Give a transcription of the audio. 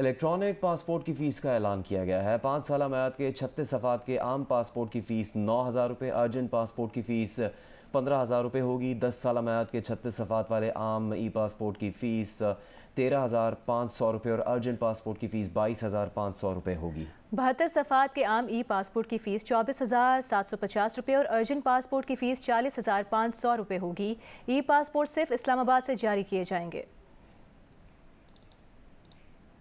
electronic passport की fees का ऐलान किया गया है पाँच साल मैद के छत्तीस सफ़ात के आम पासपोर्ट की फ़ीस नौ हज़ार रुपये अर्जेंट पासपोर्ट की फ़ीस पंद्रह हज़ार रुपये होगी दस साल मैद के छत्तीस सफ़ात वाले आम ई पासपोर्ट की फ़ीस तेरह हज़ार पाँच सौ रुपये और अर्जेंट पासपोर्ट की फ़ीस बाईस हज़ार पाँच सौ रुपये होगी बहत्तर सफ़ात के आम ई पासपोर्ट की फ़ीस चौबीस हज़ार सात सौ पचास रुपये और अर्जेंट पासपोर्ट की फ़ीस चालीस हज़ार पाँच सौ रुपये होगी ई पासपोर्ट सिर्फ इस्लामाबाद से जारी किए जाएंगे